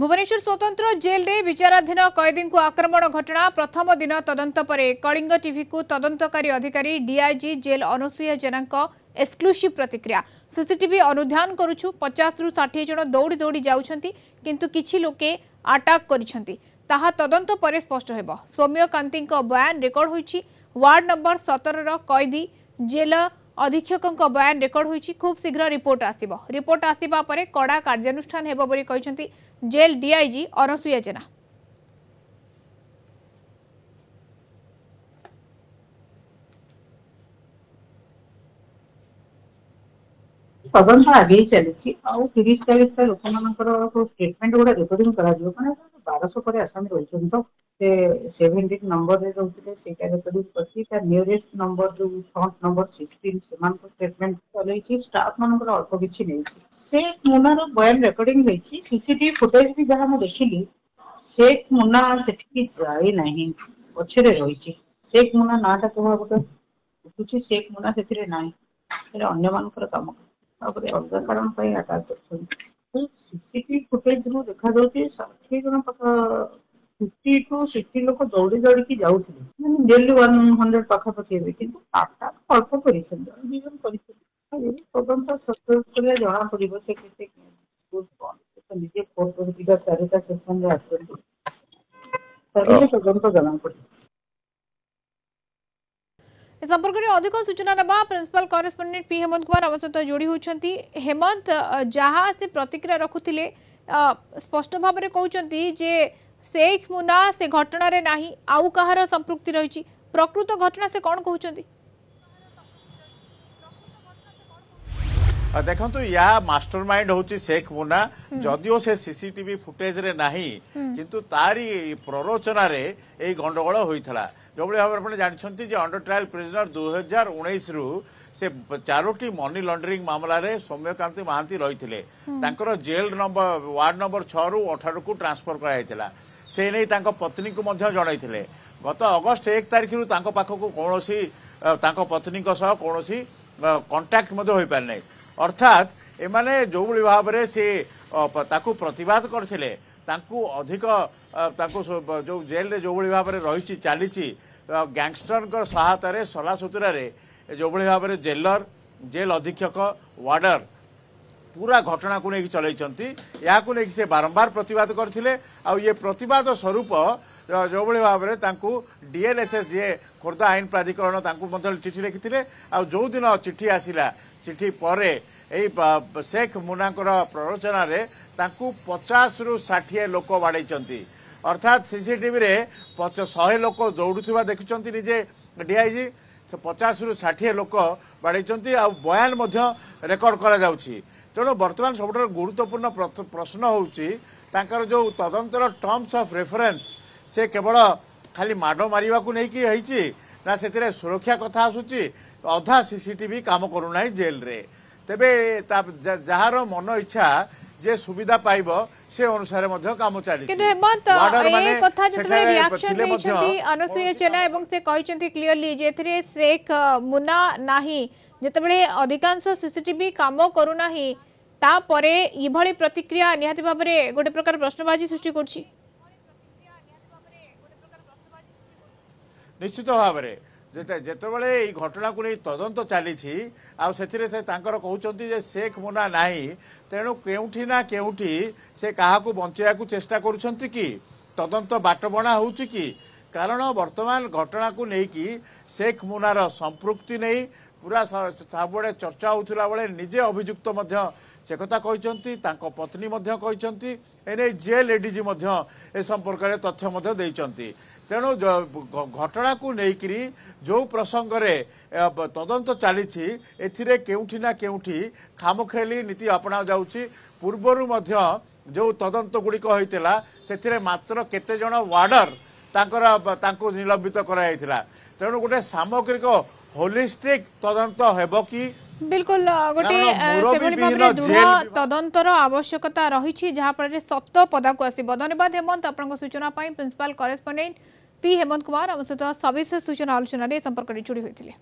ভুবনেশ্বর স্বতন্ত্র জেলে বিচারাধীন কয়েদীঙ্কু আক্রমণ ঘটনা প্রথম দিন তদন্ত পরে কলিঙ্গ টিভিকু তদন্তকারী অধিকারী ডিআইজি জেল অনুসূয়া জেনাঙ্ক এক্সক্লুসিভ প্রতিক্রিয়া সিসিটিভি অনুধান করুছু পচাশরু ষাঠিয়ে জন দৌড়ি দৌড়ি যাচ্ছেন কিন্তু কিছু লোকে আটাক করেছেন তাহা তদন্ত পরে স্পষ্ট হব সৌম্যকান্তি বয়ান রেকর্ড হয়েছে ওয়ার্ড নম্বর সতরর কয়েদী জেলা ଅଧୀକ୍ଷକଙ୍କ ବୟାନ ରେକର୍ଡ ହୋଇଛି ଖୁବ୍ ଶୀଘ୍ର ରିପୋର୍ଟ ଆସିବ ରିପୋର୍ଟ ଆସିବା ପରେ କଡ଼ା କାର୍ଯ୍ୟାନୁଷ୍ଠାନ ହେବ ବୋଲି କହିଛନ୍ତି ଜେଲ୍ ଡିଆଇଜି ଅନସୂୟା ଜେନା ତଦନ୍ତ ଆଗେଇ ଚାଲିଛି ଆଉ ତିରିଶ ଚାଳିଶଟା ଲୋକମାନଙ୍କର ଷ୍ଟେଟମେଣ୍ଟ ଗୁଡ଼ା ରେକର୍ଡିଂ କରାଯିବ କାରଣ ବାରଶହ ପରେ ଆସାମୀ ରହିଛନ୍ତି ତ ସେ ସେଭେନ୍ ଡିଟ୍ ନମ୍ବରରେ ରହୁଥିଲେ ସେଇଟା ରେକର୍ଡିଂ କରିଛି ତା ନିୟରେଷ୍ଟ ନମ୍ବର ଯୋଉ ଫ୍ରଣ୍ଟ ନମ୍ବର ସିକ୍ସଟିନ୍ ସେମାନଙ୍କ ଷ୍ଟେଟମେଣ୍ଟ ଚଲେଇଛି ଷ୍ଟାଫମାନଙ୍କର ଅଳ୍ପ କିଛି ନେଇଛି ଶେଖ୍ ମୁନାର ବୟାନ ରେକର୍ଡିଂ ହେଇଛି ସିସିଟିଭି ଫୁଟେଜ ବି ଯାହା ମୁଁ ଦେଖିଲି ଶେଖ୍ ମୁନା ସେଠିକି ଯାଇନାହିଁ ପଛରେ ରହିଛି ଶେଖ୍ ମୁନା ନାଁଟା କେବଳ ଗୋଟେ ଉଠୁଛି ଶେଖ୍ ମୁନା ସେଥିରେ ନାହିଁ ସେଟା ଅନ୍ୟମାନଙ୍କର କାମ ତାପରେ ଅଲଗା କାରଣ ପାଇଁ ଆଟାଚ୍ କରୁଛନ୍ତି ସିସିଟିଭି ଫୁଟେଜରୁ ଦେଖାଯାଉଛି ଷାଠିଏ ଜଣ ପାଖ ଫିଫ୍ଟି ଟୁ ସିକ୍ସଟି ଲୋକ ଦୌଡ଼ି ଦୌଡ଼ିକି ଯାଉଥିଲେ ମାନେ ଡେଲି ୱାନ୍ ହଣ୍ଡ୍ରେଡ୍ ପାଖାପାଖି ହେବେ କିନ୍ତୁ ଆଟାକ୍ ଅଳ୍ପ କରିଛନ୍ତି ଜଣେ ଦୁଇ ଜଣ କରିଛନ୍ତି ତଦନ୍ତ ସକ୍ସେସ୍ କଲେ ଜଣାପଡ଼ିବ ସେ କେତେ ନିଜେ କୋର୍ଟ ଦୁଇଟା ଚାରିଟା ସେକ୍ସନ୍ରେ ଆସନ୍ତୁ ସରିଲେ ତଦନ୍ତ ଜଣାପଡ଼ିବ ଏ ସମ୍ପର୍କରେ ଅଧିକ ସୂଚନା ନେବା principal correspondent P Hemant Kumar ଆମ ସହିତ ଯୋଡ଼ି ହେଉଛନ୍ତି ହେମନ୍ତ ଯାହା ସେ ପ୍ରତିକ୍ରିୟା ରଖୁଥିଲେ ସ୍ପଷ୍ଟ ଭାବରେ କହୁଛନ୍ତି ଯେ শেখ মুনা সে ঘটনার না আউ কাহার সম্পৃক্তি রয়েছে প্রকৃত ঘটনা সে কণ কুমার দেখন্তু या मास्टर माइंड হচ্ছে শেখ মুনা যদিও সে সিসিটিভি ফুটেজ রে নাহি কিন্তু তারি প্ররোচনা রে এই গন্ডগোল হইতলা যেভাবে ভাবে আপনি জানিছন্তি যে অন্ডার ট্রায়াল প্রিজনার 2019 রু সে চারোটি মনি লন্ডরিং মামলারে সৌম্যকান্তি মহান্তি রইলে তাঁর জেল নম্বর ওয়ার্ড নম্বর ছ রু অঠারকু ট্রান্সফর করা হয়েছিল ସେ ନେଇ ତାଙ୍କ ପତ୍ନୀଙ୍କୁ ମଧ୍ୟ ଜଣାଇଥିଲେ ଗତ ଅଗଷ୍ଟ ଏକ ତାରିଖରୁ ତାଙ୍କ ପାଖକୁ କୌଣସି ତାଙ୍କ ପତ୍ନୀଙ୍କ ସହ କୌଣସି କଣ୍ଟାକ୍ଟ ମଧ୍ୟ ହୋଇପାରିନାହିଁ ଅର୍ଥାତ୍ ଏମାନେ ଯେଉଁଭଳି ଭାବରେ ସେ ତାକୁ ପ୍ରତିବାଦ କରିଥିଲେ ତାଙ୍କୁ ଅଧିକ ତାଙ୍କୁ ଯେଉଁ ଜେଲ୍ରେ ଯେଉଁଭଳି ଭାବରେ ରହିଛି ଚାଲିଛି ଗ୍ୟାଙ୍ଗଷ୍ଟରଙ୍କ ସହାୟତାରେ ସଲାସୁତୁରାରେ ଯେଉଁଭଳି ଭାବରେ ଜେଲର ଜେଲ୍ ଅଧୀକ୍ଷକ ୱାର୍ଡ଼ର ପୁରା ଘଟଣାକୁ ନେଇକି ଚଲେଇଛନ୍ତି ଏହାକୁ ନେଇକି ସେ ବାରମ୍ବାର ପ୍ରତିବାଦ କରିଥିଲେ ଆଉ ଇଏ ପ୍ରତିବାଦ ସ୍ୱରୂପ ଯେଉଁଭଳି ଭାବରେ ତାଙ୍କୁ ଡିଏନ୍ଏସ୍ଏସ୍ ଯିଏ ଖୋର୍ଦ୍ଧା ଆଇନ ପ୍ରାଧିକରଣ ତାଙ୍କୁ ମଧ୍ୟ ଚିଠି ଲେଖିଥିଲେ ଆଉ ଯେଉଁଦିନ ଚିଠି ଆସିଲା ଚିଠି ପରେ ଏଇ ଶେଖ୍ ମୁନାଙ୍କର ପ୍ରରୋଚନାରେ ତାଙ୍କୁ ପଚାଶରୁ ଷାଠିଏ ଲୋକ ବାଡ଼େଇଛନ୍ତି ଅର୍ଥାତ୍ ସିସିଟିଭିରେ ଶହେ ଲୋକ ଦୌଡ଼ୁଥିବା ଦେଖୁଛନ୍ତି ନିଜେ ଡିଆଇଜି ସେ ପଚାଶରୁ ଷାଠିଏ ଲୋକ ବାଡ଼େଇଛନ୍ତି ଆଉ ବୟାନ ମଧ୍ୟ ରେକର୍ଡ଼ କରାଯାଉଛି ତେଣୁ ବର୍ତ୍ତମାନ ସବୁଠାରୁ ଗୁରୁତ୍ୱପୂର୍ଣ୍ଣ ପ୍ରଶ୍ନ ହେଉଛି ତାଙ୍କର ଯେଉଁ ତଦନ୍ତର ଟର୍ମସ୍ ଅଫ୍ ରେଫରେନ୍ସ ସେ କେବଳ ଖାଲି ମାଡ଼ ମାରିବାକୁ ନେଇକି ହେଇଛି ନା ସେଥିରେ ସୁରକ୍ଷା କଥା ଆସୁଛି ଅଧା ସିସିଟିଭି କାମ କରୁନାହିଁ ଜେଲ୍ରେ ତେବେ ତା ଯାହାର ମନ ଇଚ୍ଛା ଯେ ସୁବିଧା ପାଇବ ସେ ଅନୁସାରେ ମଧ୍ୟ କାମ ଚାଲିଛି কিন্তু হেমন্ত এই কথা যেতবে রিয়াকশন দেইছন্তি অনুসূয়া চেনা এবং সে কইছন্তি ক্লিয়ারলি যেথিরে শেখ মুনা নাহি যেতবে অধিকাংশ সিসিটিভি কাম ତାପରେ ଏଭଳି ପ୍ରତିକ୍ରିୟା ନିହାତି ଭାବରେ ଗୋଟେ ପ୍ରକାର ପ୍ରଶ୍ନବାଚୀ ସୃଷ୍ଟି କରୁଛି ନିଶ୍ଚିତ ଭାବରେ ଯେତେବେଳେ ଏଇ ଘଟଣାକୁ ନେଇ ତଦନ୍ତ ଚାଲିଛି ଆଉ ସେଥିରେ ସେ ତାଙ୍କର କହୁଛନ୍ତି ଯେ ଶେଖ୍ ମୁନା ନାହିଁ ତେଣୁ କେଉଁଠି ନା କେଉଁଠି ସେ କାହାକୁ ବଞ୍ଚାଇବାକୁ ଚେଷ୍ଟା କରୁଛନ୍ତି କି ତଦନ୍ତ ବାଟବଣା ହେଉଛି କି କାରଣ ବର୍ତ୍ତମାନ ଘଟଣାକୁ ନେଇକି ଶେଖ୍ ମୁନାର ସମ୍ପୃକ୍ତି ନେଇ ପୁରା ସବୁବେଳେ ଚର୍ଚ୍ଚା ହେଉଥିଲା ବେଳେ ନିଜେ ଅଭିଯୁକ୍ତ ମଧ୍ୟ ସେ କଥା କହିଛନ୍ତି ତାଙ୍କ ପତ୍ନୀ ମଧ୍ୟ କହିଛନ୍ତି ଏନେଇ ଜେଲ୍ ଏଡିଜି ମଧ୍ୟ ଏ ସମ୍ପର୍କରେ ତଥ୍ୟ ମଧ୍ୟ ଦେଇଛନ୍ତି ତେଣୁ ଘଟଣାକୁ ନେଇକରି ଯେଉଁ ପ୍ରସଙ୍ଗରେ ତଦନ୍ତ ଚାଲିଛି ଏଥିରେ କେଉଁଠି ନା କେଉଁଠି ଖାମଖେଲି ନୀତି ଆପଣାଯାଉଛି ପୂର୍ବରୁ ମଧ୍ୟ ଯେଉଁ ତଦନ୍ତ ଗୁଡ଼ିକ ହୋଇଥିଲା ସେଥିରେ ମାତ୍ର କେତେଜଣ ୱାର୍ଡ଼ର ତାଙ୍କର ତାଙ୍କୁ ନିଲମ୍ବିତ କରାଯାଇଥିଲା ତେଣୁ ଗୋଟେ ସାମଗ୍ରିକ ହୋଲିଷ୍ଟିକ୍ ତଦନ୍ତ ହେବ କି ବିଲକୁଲ ଗୋଟିଏ ସେଭଳି ଭାବରେ ଦୃଢ଼ ତଦନ୍ତର ଆବଶ୍ୟକତା ରହିଛି ଯାହାଫଳରେ ସତ ପଦାକୁ ଆସିବ ଧନ୍ୟବାଦ ହେମନ୍ତ ଆପଣଙ୍କ ସୂଚନା ପାଇଁ principal correspondent P Hemant Kumar ଆମ ସହିତ ସବିଶେଷ ସୂଚନା ଆଲୋଚନାରେ ଏ ସମ୍ପର୍କରେ ଯୋଡ଼ି ହୋଇଥିଲେ